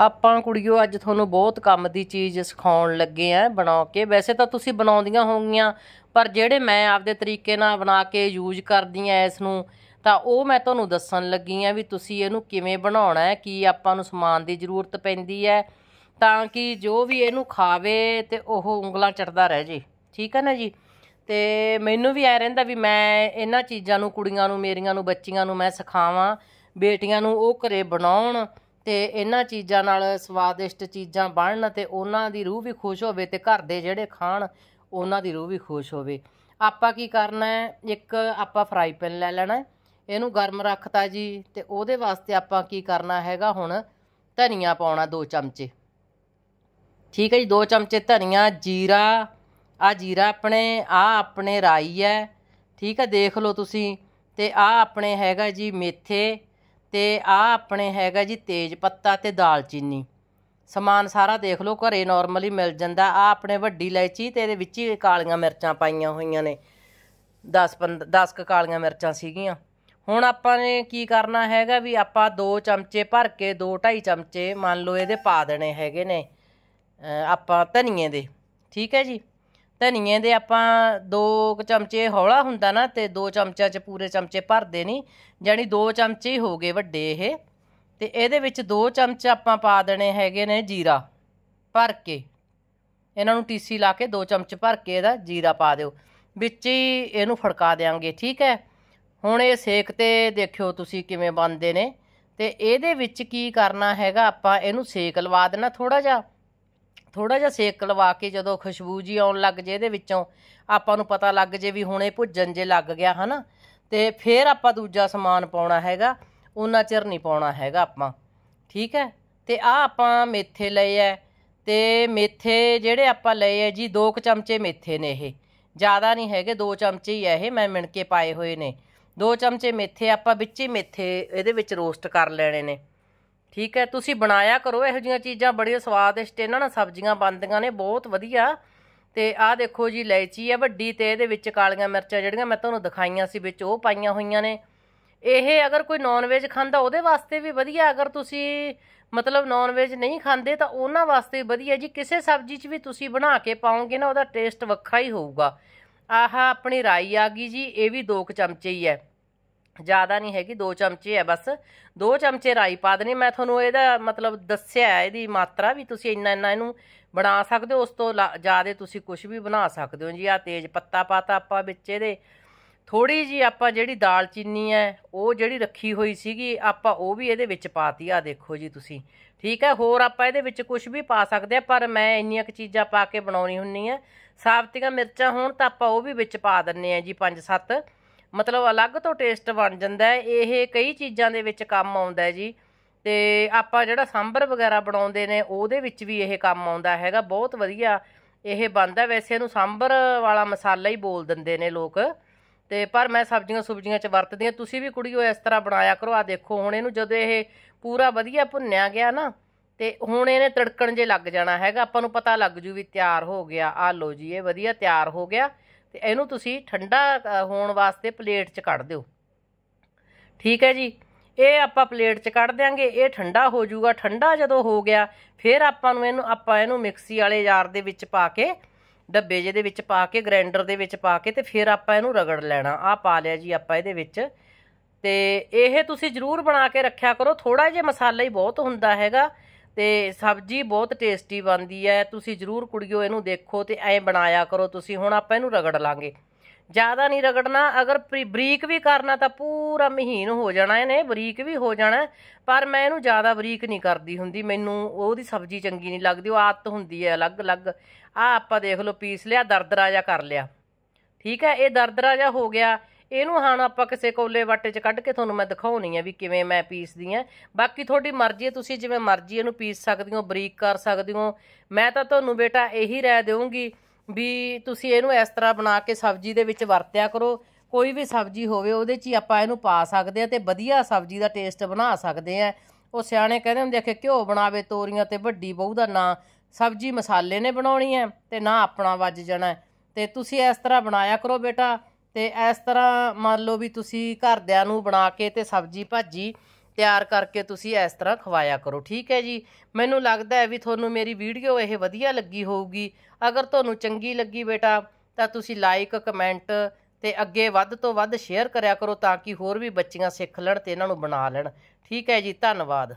ਆਪਾਂ ਕੁੜੀਓ ਅੱਜ ਤੁਹਾਨੂੰ ਬਹੁਤ ਕੰਮ ਦੀ ਚੀਜ਼ ਸਿਖਾਉਣ ਲੱਗੇ ਆ ਬਣਾ ਕੇ ਵੈਸੇ ਤਾਂ ਤੁਸੀਂ ਬਣਾਉਂਦੀਆਂ ਹੋਗੀਆਂ ਪਰ ਜਿਹੜੇ ਮੈਂ ਆਪਦੇ ਤਰੀਕੇ ਨਾਲ ਬਣਾ ਕੇ ਯੂਜ਼ ਕਰਦੀ ਆ ਇਸ ਨੂੰ ਤਾਂ ਉਹ ਮੈਂ ਤੁਹਾਨੂੰ ਦੱਸਣ ਲੱਗੀ ਆ ਵੀ ਤੁਸੀਂ ਇਹਨੂੰ ਕਿਵੇਂ ਬਣਾਉਣਾ ਹੈ ਕੀ ਆਪਾਂ ਨੂੰ ਸਮਾਨ ਦੀ ਜ਼ਰੂਰਤ ਪੈਂਦੀ ਹੈ ਤਾਂ ਕਿ ਜੋ ਵੀ ਇਹਨੂੰ ਖਾਵੇ ਤੇ ਉਹ ਉਂਗਲਾਂ ਚੜਦਾ ਰਹਿ ਜੇ ਠੀਕ ਹੈ ਨਾ ਜੀ ਤੇ ਮੈਨੂੰ ਵੀ ਐ ਰਹਿੰਦਾ ਵੀ ਮੈਂ ਇਹਨਾਂ ਚੀਜ਼ਾਂ ਨੂੰ ਕੁੜੀਆਂ ਨੂੰ ਮੇਰੀਆਂ ਨੂੰ ਬੱਚੀਆਂ ਨੂੰ ਮੈਂ ਸਿਖਾਵਾਂ ਬੇਟੀਆਂ ਨੂੰ ਉਹ ਘਰੇ ਬਣਾਉਣ ਤੇ ਇਹਨਾਂ ਚੀਜ਼ਾਂ ਨਾਲ ਸਵਾਦਿਸ਼ਟ ਚੀਜ਼ਾਂ ਬਣਨ ਤੇ ਉਹਨਾਂ ਦੀ ਰੂਹ ਵੀ ਖੁਸ਼ ਹੋਵੇ ਤੇ ਘਰ ਦੇ ਜਿਹੜੇ ਖਾਣ ਉਹਨਾਂ ਦੀ ਰੂਹ ਵੀ ਖੁਸ਼ ਹੋਵੇ ਆਪਾਂ ਕੀ ਕਰਨਾ ਹੈ ਇੱਕ ਆਪਾਂ ਫਰਾਈ ਪੈਨ ਲੈ ਲੈਣਾ ਇਹਨੂੰ ਗਰਮ ਰੱਖਤਾ ਜੀ ਤੇ ਉਹਦੇ ਵਾਸਤੇ ਆਪਾਂ ਕੀ ਕਰਨਾ ਹੈਗਾ ਹੁਣ ਧਨੀਆ ਪਾਉਣਾ 2 ਚਮਚੇ ਠੀਕ ਹੈ ਜੀ 2 ਚਮਚੇ ਧਨੀਆ ਜੀਰਾ ਆ ਜੀਰਾ ਆਪਣੇ ਆ ਆਪਣੇ ਰਾਈ ਹੈ ਠੀਕ ਹੈ ਦੇਖ ਲਓ ਤੁਸੀਂ ਤੇ ਆ ਆਪਣੇ ਹੈਗਾ ਜੀ ਮੇਥੇ ਤੇ ਆ ਆਪਣੇ ਹੈਗਾ ਜੀ ਤੇਜ ਪੱਤਾ ਤੇ ਦਾਲਚੀਨੀ ਸਮਾਨ ਸਾਰਾ ਦੇਖ ਲਓ ਘਰੇ ਨਾਰਮਲੀ ਮਿਲ ਜਾਂਦਾ ਆ ਆਪਣੇ ਵੱਡੀ ਇਲਾਇਚੀ ਤੇ ਇਹਦੇ ਵਿੱਚ ਹੀ ਕਾਲੀਆਂ ਮਿਰਚਾਂ ਪਾਈਆਂ ਹੋਈਆਂ ਨੇ 10 15 10 ਕ ਕਾਲੀਆਂ ਮਿਰਚਾਂ ਸੀਗੀਆਂ ਹੁਣ ਆਪਾਂ ਨੇ ਕੀ ਕਰਨਾ ਹੈਗਾ ਵੀ ਆਪਾਂ 2 ਚਮਚੇ ਭਰ ਕੇ 2 2.5 ਚਮਚੇ ਮੰਨ ਲਓ ਇਹਦੇ ਪਾ ਦੇਣੇ ਹੈਗੇ ਨੇ ਆਪਾਂ ਧਨੀਏ ਦੇ ਠੀਕ ਹੈ ਜੀ ਧਨੀਏ ਦੇ ਆਪਾਂ ਦੋ ਚਮਚੇ ਹੌਲਾ ਹੁੰਦਾ ਨਾ ਤੇ ਦੋ ਚਮਚਾ ਚ ਪੂਰੇ ਚਮਚੇ ਭਰਦੇ ਨਹੀਂ ਜਾਨੀ ਦੋ ਚਮਚੇ ਹੀ ਹੋਗੇ ਵੱਡੇ ਇਹ ਤੇ ਇਹਦੇ ਵਿੱਚ ਦੋ ਚਮਚ ਆਪਾਂ ਪਾ ਦੇਣੇ ਹੈਗੇ ਨੇ ਜੀਰਾ ਭਰ ਕੇ ਇਹਨਾਂ ਨੂੰ ਟੀਸੀ ਲਾ ਕੇ ਦੋ ਚਮਚ ਭਰ ਕੇ ਇਹਦਾ ਜੀਰਾ ਪਾ ਦਿਓ ਵਿੱਚ ਹੀ ਇਹਨੂੰ ਫੜਕਾ ਦੇਾਂਗੇ ਠੀਕ ਹੈ ਹੁਣ ਇਹ ਸੇਕ ਤੇ ਦੇਖਿਓ ਤੁਸੀਂ ਕਿਵੇਂ ਬਣਦੇ ਨੇ ਤੇ ਇਹਦੇ ਵਿੱਚ ਕੀ ਕਰਨਾ ਹੈਗਾ ਆਪਾਂ ਇਹਨੂੰ ਸੇਕ ਲਵਾ ਦੇਣਾ ਥੋੜਾ ਜਿਹਾ ਥੋੜਾ ਜਿਹਾ ਸੇਕ ਲਵਾ ਕੇ ਜਦੋਂ ਖੁਸ਼ਬੂ ਜੀ ਆਉਣ ਲੱਗ ਜੇ ਇਹਦੇ ਵਿੱਚੋਂ ਆਪਾਂ ਨੂੰ ਪਤਾ ਲੱਗ ਜੇ ਵੀ ਹੁਣ ਇਹ ਭੁੱਜਣ ਜੇ ਲੱਗ ਗਿਆ ਹਨਾ ਤੇ ਫਿਰ ਆਪਾਂ ਦੂਜਾ ਸਮਾਨ ਪਾਉਣਾ ਹੈਗਾ ਉਹਨਾਂ ਚਿਰ ਨਹੀਂ ਪਾਉਣਾ ਹੈਗਾ ਆਪਾਂ ਠੀਕ ਹੈ ਤੇ ਆ ਆਪਾਂ ਮੇਥੇ ਲਏ ਐ ਤੇ ਮੇਥੇ ਜਿਹੜੇ ਆਪਾਂ ਲਏ ਐ ਜੀ 2 ਚਮਚੇ ਮੇਥੇ ਨੇ ਇਹ ਜ਼ਿਆਦਾ ਨਹੀਂ ਹੈਗੇ 2 ਚਮਚੇ ਹੀ ਐ ਇਹ ਮੈਂ ਮਿਣ ਕੇ ਪਾਏ ਹੋਏ ਨੇ 2 ਚਮਚੇ ਮੇਥੇ ਆਪਾਂ ਵਿੱਚ ਹੀ ਮੇਥੇ ਇਹਦੇ ਵਿੱਚ ਰੋਸਟ ਕਰ ਲੈਣੇ ਨੇ ਠੀਕ ਹੈ ਤੁਸੀਂ ਬਣਾਇਆ ਕਰੋ ਇਹੋ ਜੀਆਂ ਚੀਜ਼ਾਂ ਬੜੀਆਂ ਸਵਾਦਿਸ਼ਟ ਇਹਨਾਂ ਨਾਲ ਸਬਜ਼ੀਆਂ ਬਣਦੀਆਂ ਨੇ ਬਹੁਤ ਵਧੀਆ ਤੇ ਆਹ ਦੇਖੋ ਜੀ ਲੈਚੀ ਹੈ ਵੱਡੀ ਤੇ ਇਹਦੇ ਵਿੱਚ ਕਾਲੀਆਂ ਮਿਰਚਾਂ ਜਿਹੜੀਆਂ ਮੈਂ ਤੁਹਾਨੂੰ ਦਿਖਾਈਆਂ ਸੀ ਵਿੱਚ ਉਹ ਪਾਈਆਂ ਹੋਈਆਂ ਨੇ ਇਹ ਅਗਰ ਕੋਈ ਨਾਨ ਵੇਜ ਖਾਂਦਾ ਉਹਦੇ ਵਾਸਤੇ ਵੀ ਵਧੀਆ ਅਗਰ ਤੁਸੀਂ ਮਤਲਬ ਨਾਨ ਵੇਜ ਨਹੀਂ ਖਾਂਦੇ ਤਾਂ ਉਹਨਾਂ ਵਾਸਤੇ ਵਧੀਆ ਜੀ ਕਿਸੇ ਸਬਜ਼ੀ 'ਚ ਵੀ ਤੁਸੀਂ ਬਣਾ ਕੇ ਪਾਓਗੇ ਨਾ ਉਹਦਾ ਟੇਸਟ ਵੱਖਰਾ ਹੀ ਹੋਊਗਾ ਆਹ ਆਪਣੀ ਰਾਈ ਆ ਗਈ ਜੀ ਇਹ ਵੀ 2 ਚਮਚੇ ਹੀ ਹੈ ਜ਼ਿਆਦਾ ਨਹੀਂ ਹੈਗੀ 2 ਚਮਚੇ ਹੈ ਬਸ 2 ਚਮਚੇ ਰਾਈ ਪਾ ਦਨੇ ਮੈਂ ਤੁਹਾਨੂੰ ਇਹਦਾ ਮਤਲਬ ਦੱਸਿਆ ਇਹਦੀ ਮਾਤਰਾ ਵੀ ਤੁਸੀਂ ਇੰਨਾ ਇੰਨਾ ਇਹਨੂੰ ਬਣਾ ਸਕਦੇ ਹੋ ਉਸ ਤੋਂ ਜ਼ਿਆਦਾ ਤੁਸੀਂ ਕੁਝ ਵੀ ਬਣਾ ਸਕਦੇ ਹੋ ਜੀ ਆ ਤੇਜ ਪੱਤਾ ਪਾਤਾ ਆਪਾਂ ਵਿੱਚ ਇਹਦੇ ਥੋੜੀ ਜੀ ਆਪਾਂ ਜਿਹੜੀ ਦਾਲ ਚੀਨੀ ਹੈ ਉਹ ਜਿਹੜੀ ਰੱਖੀ ਹੋਈ ਸੀਗੀ ਆਪਾਂ ਉਹ ਵੀ ਇਹਦੇ ਵਿੱਚ ਪਾਤੀ ਆ ਦੇਖੋ ਜੀ ਤੁਸੀਂ ਠੀਕ ਹੈ ਹੋਰ ਆਪਾਂ ਇਹਦੇ ਵਿੱਚ ਕੁਝ ਵੀ ਪਾ ਸਕਦੇ ਆ ਪਰ ਮੈਂ ਇੰਨੀਆਂ ਕੁ ਚੀਜ਼ਾਂ ਪਾ ਕੇ ਬਣਾਉਣੀ ਹੁੰਨੀ ਆ ਸਾਬਤੀਆਂ ਮਿਰਚਾਂ ਹੋਣ ਤਾਂ ਆਪਾਂ ਉਹ ਵੀ ਵਿੱਚ ਪਾ ਦਿੰਨੇ ਆ ਜੀ 5-7 ਮਤਲਬ ਅਲੱਗ ਤੋਂ ਟੇਸਟ ਬਣ ਜਾਂਦਾ ਇਹ ਕਈ ਚੀਜ਼ਾਂ ਦੇ ਵਿੱਚ ਕੰਮ ਆਉਂਦਾ ਜੀ ਤੇ ਆਪਾਂ ਜਿਹੜਾ ਸਾਂਬਰ ਵਗੈਰਾ ਬਣਾਉਂਦੇ ਨੇ ਉਹਦੇ ਵਿੱਚ ਵੀ ਇਹ ਕੰਮ ਆਉਂਦਾ ਹੈਗਾ ਬਹੁਤ ਵਧੀਆ ਇਹ ਬਣਦਾ ਵੈਸੇ ਇਹਨੂੰ ਸਾਂਬਰ ਵਾਲਾ ਮਸਾਲਾ ਹੀ ਬੋਲ ਦਿੰਦੇ ਨੇ ਲੋਕ ਤੇ ਪਰ ਮੈਂ ਸਬਜ਼ੀਆਂ ਸੁਬਜ਼ੀਆਂ ਚ ਵਰਤਦੀ ਆ ਤੁਸੀਂ ਵੀ ਕੁੜੀਓ ਇਸ ਤਰ੍ਹਾਂ ਬਣਾਇਆ ਕਰੋ ਆ ਦੇਖੋ ਹੁਣ ਇਹਨੂੰ ਜਦੋਂ ਇਹ ਪੂਰਾ ਵਧੀਆ ਭੁੰਨਿਆ ਗਿਆ ਨਾ ਤੇ ਹੁਣ ਇਹਨੇ ਤੜਕਣ ਜੇ ਲੱਗ ਜਾਣਾ ਹੈਗਾ ਆਪਾਂ ਨੂੰ ਪਤਾ ਲੱਗ ਜੂ ਵੀ ਤਿਆਰ ਹੋ ਗਿਆ ਆ ਲੋ ਜੀ ਇਹ ਵਧੀਆ ਤਿਆਰ ਹੋ ਗਿਆ ਤੇ ਇਹਨੂੰ ਤੁਸੀਂ ਠੰਡਾ ਹੋਣ ਵਾਸਤੇ ਪਲੇਟ 'ਚ ਕੱਢ ਦਿਓ ਠੀਕ ਹੈ ਜੀ ਇਹ ਆਪਾਂ ਪਲੇਟ 'ਚ ਕੱਢ ਦਿਆਂਗੇ ਇਹ ਠੰਡਾ ਹੋ ਜਾਊਗਾ ਠੰਡਾ ਜਦੋਂ ਹੋ ਗਿਆ ਫਿਰ ਆਪਾਂ ਨੂੰ ਇਹਨੂੰ ਆਪਾਂ ਇਹਨੂੰ ਮਿਕਸੀ ਵਾਲੇ ਜਾਰ ਦੇ ਵਿੱਚ ਪਾ ਕੇ ਡੱਬੇ ਜਿਹੇ ਦੇ ਵਿੱਚ ਪਾ ਕੇ ਗ੍ਰਾਈਂਡਰ ਦੇ ਵਿੱਚ ਪਾ ਕੇ ਤੇ ਫਿਰ ਆਪਾਂ ਇਹਨੂੰ ਰਗੜ ਲੈਣਾ ਆ ਪਾ ਲਿਆ ਜੀ ਆਪਾਂ ਇਹਦੇ ਵਿੱਚ ਤੇ ਇਹ ਤੁਸੀਂ ਜ਼ਰੂਰ ਬਣਾ ਕੇ ਰੱਖਿਆ ਕਰੋ ਥੋੜਾ ਜਿਹਾ ਮਸਾਲਾ ਹੀ ਬਹੁਤ ਹੁੰਦਾ ਹੈਗਾ ਤੇ ਸਬਜ਼ੀ ਬਹੁਤ ਟੇਸਟੀ ਬਣਦੀ ਹੈ ਤੁਸੀਂ ਜ਼ਰੂਰ ਕੁੜੀਓ ਇਹਨੂੰ ਦੇਖੋ ਤੇ ਐ ਬਣਾਇਆ ਕਰੋ ਤੁਸੀਂ ਹੁਣ ਆਪਾਂ ਇਹਨੂੰ ਰਗੜ ਲਾਂਗੇ ਜ਼ਿਆਦਾ ਨਹੀਂ ਰਗੜਨਾ ਅਗਰ ਬਰੀਕ ਵੀ ਕਰਨਾ ਤਾਂ ਪੂਰਾ ਮਹੀਨ ਹੋ ਜਾਣਾ ਇਹਨੇ ਬਰੀਕ ਵੀ ਹੋ ਜਾਣਾ ਪਰ ਮੈਂ ਇਹਨੂੰ ਜ਼ਿਆਦਾ ਬਰੀਕ ਨਹੀਂ ਕਰਦੀ ਹੁੰਦੀ ਮੈਨੂੰ ਉਹਦੀ ਸਬਜ਼ੀ ਚੰਗੀ ਨਹੀਂ ਲੱਗਦੀ ਉਹ ਆਦਤ ਹੁੰਦੀ ਹੈ ਅਲੱਗ-ਅਲੱਗ ਆ ਆਪਾਂ ਦੇਖ ਲਓ ਪੀਸ ਲਿਆ ਦਰਦਰਾ ਜਾ ਕਰ ਲਿਆ ਠੀਕ ਹੈ ਇਹ ਦਰਦਰਾ ਜਾ ਹੋ ਗਿਆ ਇਹਨੂੰ ਹਾਂ ਆਪਾਂ ਕਿਸੇ ਕੋਲੇ ਵਾਟੇ 'ਚ ਕੱਢ ਕੇ ਤੁਹਾਨੂੰ ਮੈਂ ਦਿਖਾਉਣੀ ਆ ਵੀ ਕਿਵੇਂ ਮੈਂ ਪੀਸਦੀ ਆ ਬਾਕੀ ਤੁਹਾਡੀ ਮਰਜ਼ੀ ਹੈ ਤੁਸੀਂ ਜਿਵੇਂ ਮਰਜ਼ੀ ਇਹਨੂੰ ਪੀਸ ਸਕਦੇ ਹੋ ਬਰੀਕ ਕਰ ਸਕਦੇ ਹੋ ਮੈਂ ਤਾਂ ਤੁਹਾਨੂੰ ਬੇਟਾ ਇਹੀ ਰਾਇ ਦੇਵਾਂਗੀ ਵੀ ਤੁਸੀਂ ਇਹਨੂੰ ਇਸ ਤਰ੍ਹਾਂ ਬਣਾ ਕੇ ਸਬਜ਼ੀ ਦੇ ਵਿੱਚ ਵਰਤਿਆ ਕਰੋ ਕੋਈ ਵੀ ਸਬਜ਼ੀ ਹੋਵੇ ਉਹਦੇ 'ਚ ਹੀ ਆਪਾਂ ਇਹਨੂੰ ਪਾ ਸਕਦੇ ਆ ਤੇ ਵਧੀਆ ਸਬਜ਼ੀ ਦਾ ਟੇਸਟ ਬਣਾ ਸਕਦੇ ਆ ਉਹ ਸਿਆਣੇ ਕਹਿੰਦੇ ਹੁੰਦੇ ਆ ਕਿ ਘਿਓ ਬਣਾਵੇ ਤੋਰੀਆਂ ਤੇ ਵੱਡੀ ਬਹੂ ਦਾ ਨਾਂ ਸਬਜ਼ੀ ਮਸਾਲੇ ਨੇ ਬਣਾਉਣੀ ਹੈ ਤੇ ਨਾ ਆਪਣਾ ਵੱਜ ਜਾਣਾ ਤੇ ਤੁਸੀਂ ਇਸ ਤਰ੍ਹਾਂ ਬਣਾਇਆ ਕਰੋ ਬੇਟਾ ਤੇ ਇਸ ਤਰ੍ਹਾਂ ਮੰਨ ਲਓ ਵੀ ਤੁਸੀਂ ਘਰਦਿਆਂ ਨੂੰ ਬਣਾ ਕੇ ਤੇ ਸਬਜ਼ੀ ਭਾਜੀ ਤਿਆਰ ਕਰਕੇ ਤੁਸੀਂ ਇਸ ਤਰ੍ਹਾਂ ਖਵਾਇਆ ਕਰੋ ਠੀਕ ਹੈ ਜੀ ਮੈਨੂੰ ਲੱਗਦਾ ਹੈ ਵੀ ਤੁਹਾਨੂੰ ਮੇਰੀ ਵੀਡੀਓ ਇਹ ਵਧੀਆ ਲੱਗੀ ਹੋਊਗੀ ਅਗਰ ਤੁਹਾਨੂੰ ਚੰਗੀ ਲੱਗੀ ਬੇਟਾ ਤਾਂ ਤੁਸੀਂ ਲਾਈਕ ਕਮੈਂਟ ਤੇ ਅੱਗੇ ਵੱਧ ਤੋਂ ਵੱਧ ਸ਼ੇਅਰ ਕਰਿਆ ਕਰੋ ਤਾਂ ਕਿ ਹੋਰ ਵੀ ਬੱਚੀਆਂ ਸਿੱਖ ਲੈਣ ਤੇ ਇਹਨਾਂ ਨੂੰ ਬਣਾ ਲੈਣ ਠੀਕ ਹੈ ਜੀ ਧੰਨਵਾਦ